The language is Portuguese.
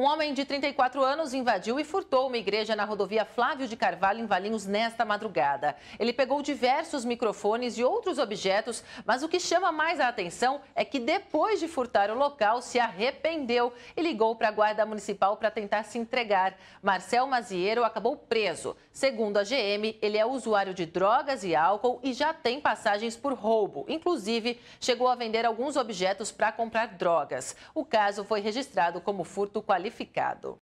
Um homem de 34 anos invadiu e furtou uma igreja na rodovia Flávio de Carvalho, em Valinhos, nesta madrugada. Ele pegou diversos microfones e outros objetos, mas o que chama mais a atenção é que depois de furtar o local, se arrependeu e ligou para a Guarda Municipal para tentar se entregar. Marcel Maziero acabou preso. Segundo a GM, ele é usuário de drogas e álcool e já tem passagens por roubo. Inclusive, chegou a vender alguns objetos para comprar drogas. O caso foi registrado como furto qualificado qualificado.